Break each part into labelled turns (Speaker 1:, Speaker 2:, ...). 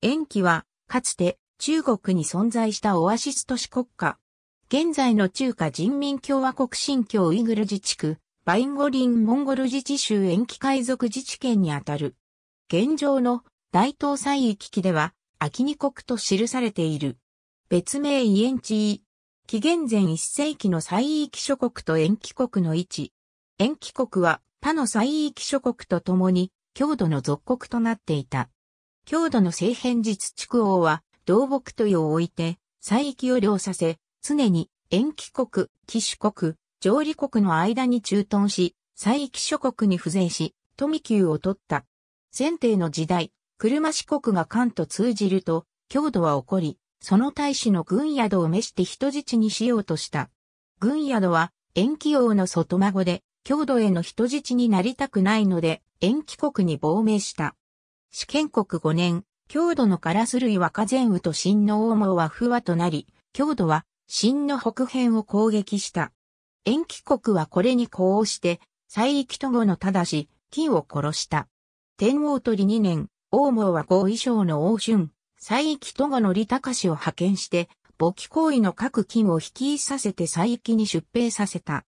Speaker 1: 延期は、かつて中国に存在したオアシス都市国家。現在の中華人民共和国新疆ウイグル自治区、バインゴリンモンゴル自治州延期海賊自治県にあたる。現状の大東西域記では、秋二国と記されている。別名イエンチ紀元前1世紀の西域諸国と延期国の位置。延期国は他の西域諸国と共に、郷土の属国となっていた。郷土の政変実畜王は、動木というを置いて、西域を領させ、常に延期国、騎手国、上理国の間に駐屯し、西域諸国に付随し、富宮を取った。前提の時代、車四国が関と通じると、郷土は起こり、その大使の軍宿を召して人質にしようとした。軍宿は、延期王の外孫で、郷土への人質になりたくないので、延期国に亡命した。主建国5年、郷土のカラス類は火前雨と新の大毛は不和となり、郷土は新の北辺を攻撃した。延期国はこれに呼応して、西域と後のただし、金を殺した。天王取り2年、大毛は後遺症の王春、西域と後の利高氏を派遣して、簿記行為の各金を引きさせて西域に出兵させた。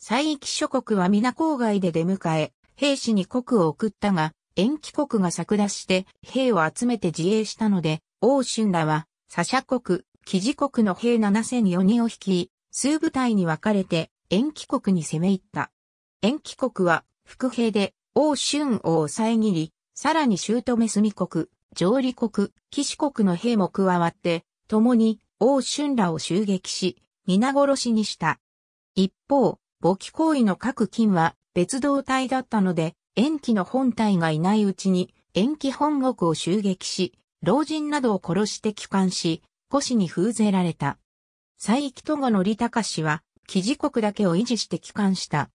Speaker 1: 西域諸国は皆郊外で出迎え、兵士に国を送ったが、延期国が策出して兵を集めて自衛したので、王春らは、佐社国、記事国の兵7004人を率い、数部隊に分かれて、延期国に攻め入った。延期国は、副兵で、王春を抑え切り、さらに姑住国、上利国、騎士国の兵も加わって、共に、王春らを襲撃し、皆殺しにした。一方、墓機行為の各金は別動隊だったので、延期の本体がいないうちに、延期本国を襲撃し、老人などを殺して帰還し、古市に封ぜられた。西域都後の利高氏は、記事国だけを維持して帰還した。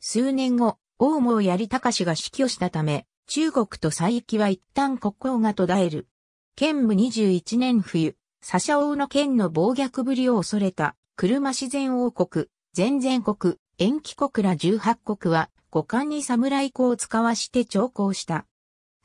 Speaker 1: 数年後、大毛槍高氏が死去したため、中国と西域は一旦国交が途絶える。建武21年冬、佐社王の剣の暴虐ぶりを恐れた、車自然王国、全然国、延期国ら18国は、五冠に侍子を使わして徴行した。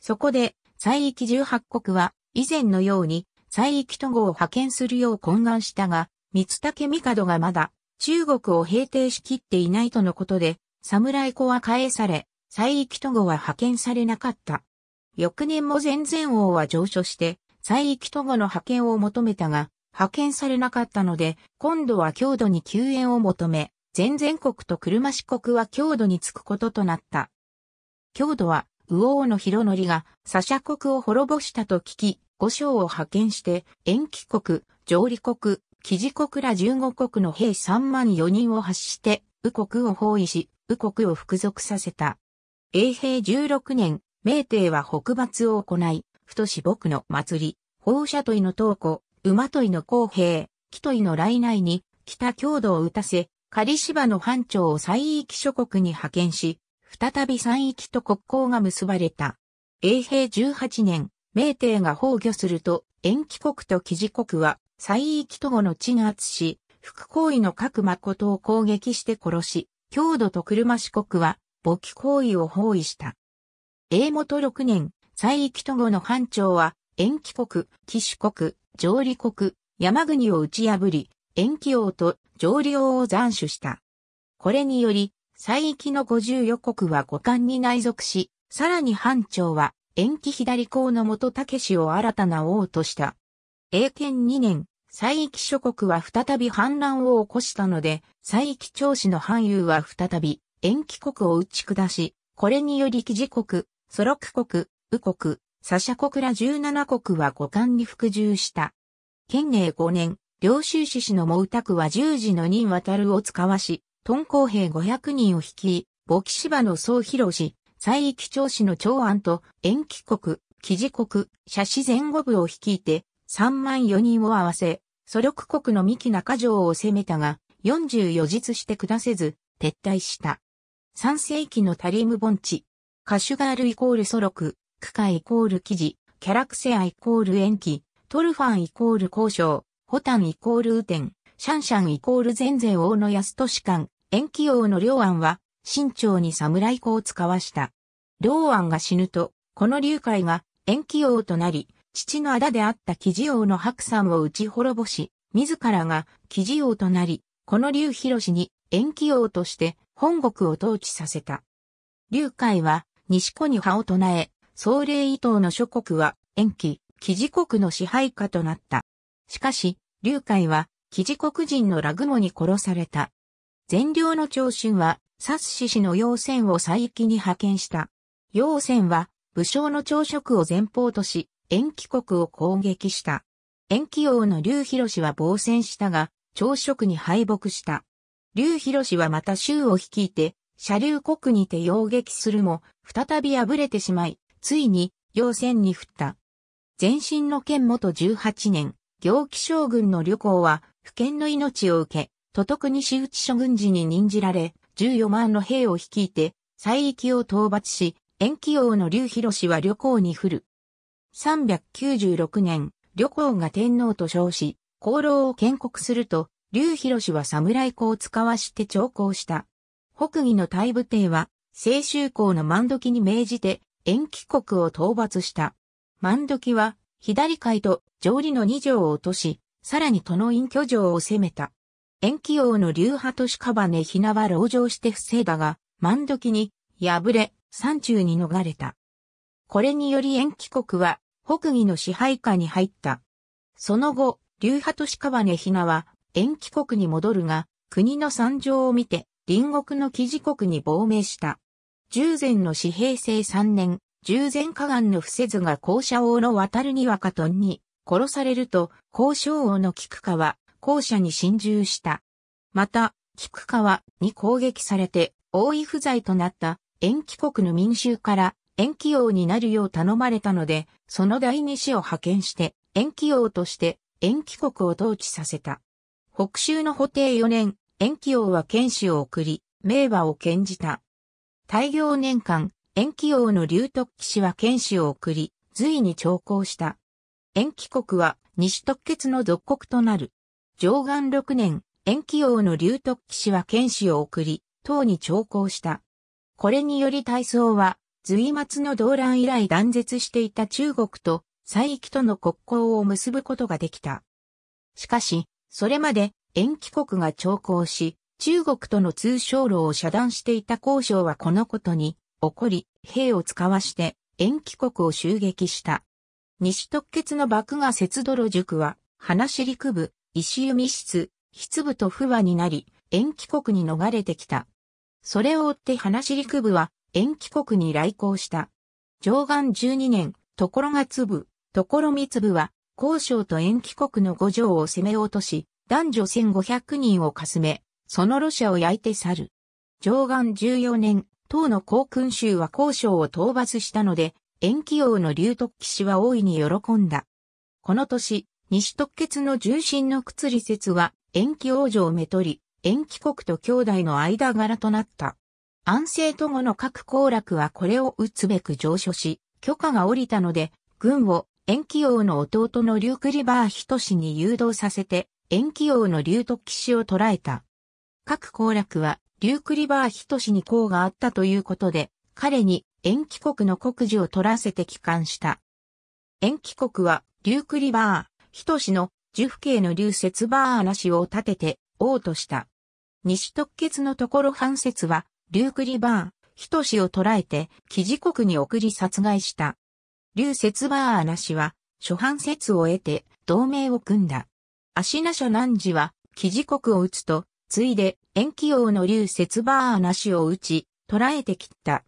Speaker 1: そこで、西域18国は、以前のように、西域都合を派遣するよう懇願したが、三武帝がまだ、中国を平定しきっていないとのことで、侍子は返され、西域都合は派遣されなかった。翌年も前々王は上書して、西域都合の派遣を求めたが、派遣されなかったので、今度は郷土に救援を求め、全然国と車四国は郷土につくこととなった。郷土は、右王の広則が、左シ国を滅ぼしたと聞き、五将を派遣して、延期国、上理国、記事国ら十五国の兵三万四人を発して、右国を包囲し、右国を服属させた。永平十六年、明帝は北伐を行い、太し僕の祭り、放射といの東湖、馬といの公平、木といの来内に、北郷土を打たせ、仮芝の藩長を西域諸国に派遣し、再び山域と国交が結ばれた。永平18年、明帝が崩御すると、延期国と記事国は、西域と後の鎮圧し、副行為の各誠を攻撃して殺し、郷土と車四国は、墓記行為を包囲した。永元6年、西域と後の藩長は、延期国、騎士国、上理国、山国を打ち破り、延期王と上領を斬首した。これにより、西域の5十余国は五冠に内属し、さらに藩長は、延期左公の元武氏を新たな王とした。英検2年、西域諸国は再び反乱を起こしたので、西域長子の藩友は再び、延期国を打ち下し、これにより記事国、ソロク国、右国、サシャ国ら17国は五冠に服従した。県営5年、領州志士の毛沢は十字の任渡るを使わし、屯公兵500人を率い、キシバの総露し、在域長子の長安と、延期国、記事国、社史前後部を率いて、3万4人を合わせ、祖力国の三木中城を攻めたが、44日して下せず、撤退した。3世紀のタリム盆地。カシュガールイコール祖ク、クカイコール記事、キャラクセアイコール延期、トルファンイコール交渉。ホタンイコール雨天、シャンシャンイコール全然王の安都市官、延期王の両安は、身朝に侍子を使わした。両安が死ぬと、この流海が延期王となり、父の仇であった記事王の白山を打ち滅ぼし、自らが記事王となり、この劉広氏に延期王として本国を統治させた。劉海は西湖に派を唱え、総霊伊藤の諸国は延期、記事国の支配下となった。しかし、劉海は、記事国人のラグモに殺された。善良の長春は、察氏氏の要戦を佐域に派遣した。要戦は、武将の朝食を前方とし、延期国を攻撃した。延期王の劉広氏は防戦したが、朝食に敗北した。劉広氏はまた州を率いて、車流国にて要撃するも、再び敗れてしまい、ついに、要戦に振った。前身の剣元18年、行基将軍の旅行は、不見の命を受け、都督西内諸軍事に任じられ、14万の兵を率いて、西域を討伐し、延期王の劉広氏は旅行に降る。396年、旅行が天皇と称し、功労を建国すると、劉広氏は侍子を使わして長行した。北魏の大武帝は、清州公の万時に命じて、延期国を討伐した。万時は、左海と上里の二条を落とし、さらに都の隠居城を攻めた。延期王の流派都市カバネヒナは牢城して防いだが、万時に敗れ、山中に逃れた。これにより延期国は北義の支配下に入った。その後、流派都市カバネヒナは延期国に戻るが、国の惨状を見て、隣国の記事国に亡命した。従前の紙幣制三年、従前河岸の伏せずが校舎王の渡るに若とんに、殺されると、高渉王の菊川、校舎に侵入した。また、菊川に攻撃されて、王位不在となった延期国の民衆から延期王になるよう頼まれたので、その第二子を派遣して、延期王として延期国を統治させた。北州の補定4年、延期王は剣士を送り、名和を剣じた。大行年間、延期王の竜徳騎士は剣士を送り、隋に長考した。延期国は西特決の属国となる。上岸6年、延期王の劉徳騎士は剣士を送り、唐に徴行した。これにより大操は、隋末の動乱以来断絶していた中国と、西域との国交を結ぶことができた。しかし、それまで延期国が徴行し、中国との通商路を遮断していた交渉はこのことに、起こり、兵を使わして、延期国を襲撃した。西特決の幕が節泥塾は、花し区部、石弓室、筆部と不和になり、延期国に逃れてきた。それを追って花し区部は、延期国に来航した。上岸12年、ところが粒、ところみ粒は、交渉と延期国の五条を攻め落とし、男女1500人をかすめ、そのロシアを焼いて去る。上岸14年、唐の航空衆は交渉を討伐したので、延期王の劉徳騎士は大いに喜んだ。この年、西特決の重心の屈理説は、延期王女をめとり、延期国と兄弟の間柄となった。安政と後の各行楽はこれを打つべく上書し、許可が下りたので、軍を延期王の弟のリュクリバー人氏に誘導させて、延期王の劉徳騎士を捕らえた。各行楽は、リュクリバー人氏に功があったということで、彼に延期国の国事を取らせて帰還した。延期国は、リュークリバー、ヒトシの、樹府系の流ツバー氏を立てて、王とした。西特決のところ反説は、リュークリバー、ヒトシを捕らえて、記事国に送り殺害した。流ツバー氏は、諸反説を得て、同盟を組んだ。足名所南寺は、記事国を撃つと、ついで、延期王の流ツバー氏を撃ち、捕らえて切った。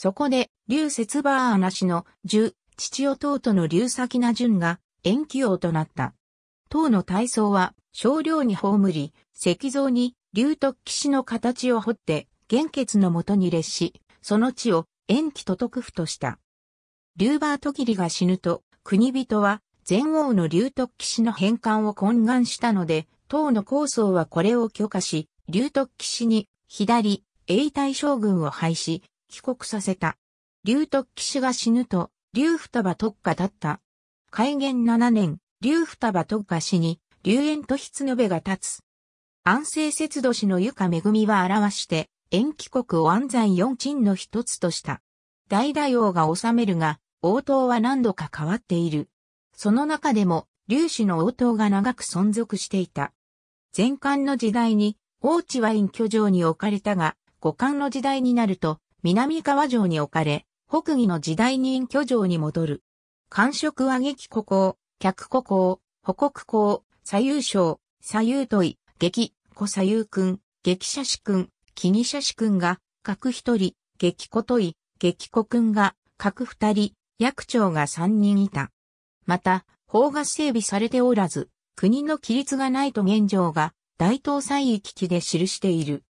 Speaker 1: そこで、劉節バーアナ氏の十、父弟の劉先な順が延期王となった。唐の体操は少量に葬り、石像に劉徳騎士の形を彫って、玄血のもとに列し、その地を延期と徳府とした。劉バートギリが死ぬと、国人は前王の劉徳騎士の返還を懇願したので、唐の高僧はこれを許可し、劉徳騎士に左、永代将軍を廃止、帰国させた。劉徳騎士が死ぬと、劉双葉特化だった。開元七年、劉双葉特化死に、劉縁との延が立つ。安政節度氏の床か恵みは表して、延帰国を安山四鎮の一つとした。大大王が治めるが、応答は何度か変わっている。その中でも、劉氏の応答が長く存続していた。前漢の時代に、王地は隠居城に置かれたが、五漢の時代になると、南川城に置かれ、北義の時代に隠居城に戻る。官職は激古校、客古校、保国校、左右将、左右問い、激、古左右君、激者士君、記二者士君が、各一人、激古問い、激古君が、各二人、役長が三人いた。また、法が整備されておらず、国の規律がないと現状が、大東西域記で記している。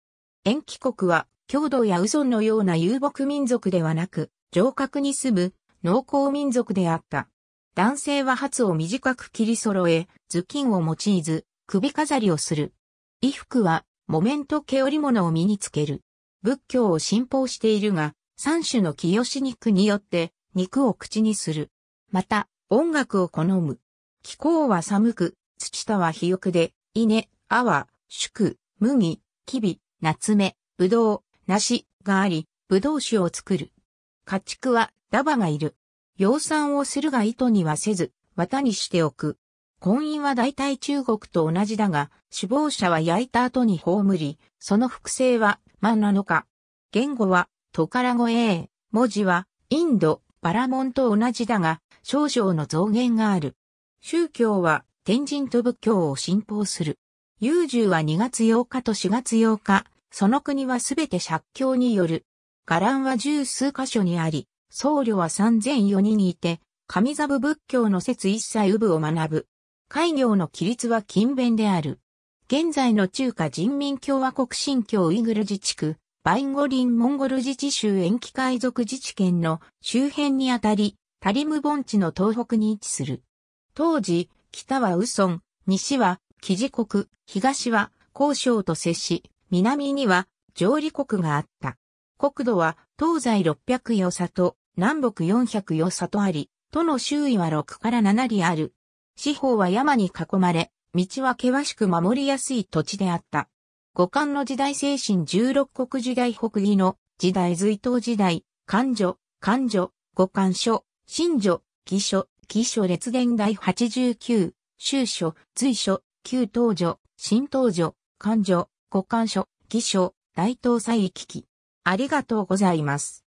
Speaker 1: 延期国は郷土やウソンのような遊牧民族ではなく、城郭に住む農耕民族であった。男性は髪を短く切り揃え、頭巾を用いず、首飾りをする。衣服は、木綿と毛織物を身につける。仏教を信奉しているが、三種の清し肉によって、肉を口にする。また、音楽を好む。気候は寒く、土田は肥沃で、稲、泡、宿、麦、キビ、夏目、ぶどう、梨があり、ブドウ酒を作る。家畜はダバがいる。養蚕をするが糸にはせず、綿にしておく。婚姻は大体中国と同じだが、首謀者は焼いた後に葬り、その複製は、マナなのか。言語は、トカラ語 A、文字は、インド、バラモンと同じだが、少々の増減がある。宗教は、天神と仏教を信奉する。優柔は2月8日と4月8日、その国はすべて借境による。伽藍は十数箇所にあり、僧侶は三千四人いて、神座部仏教の説一切有部を学ぶ。海行の規律は勤勉である。現在の中華人民共和国新疆ウイグル自治区、バインゴリンモンゴル自治州延期海賊自治県の周辺にあたり、タリム盆地の東北に位置する。当時、北はウソン、西は、キジ国、東は、交渉と接し、南には上利国があった。国土は東西600余里、と南北400余里とあり、都の周囲は6から7里ある。四方は山に囲まれ、道は険しく守りやすい土地であった。五漢の時代精神16国時代北義の時代隋唐時代、漢女、漢女、五漢書、新女、義書、義書列伝第89、終書、随書、旧東女、新東女、漢女、ご感書、偽書、大東西行き来。ありがとうございます。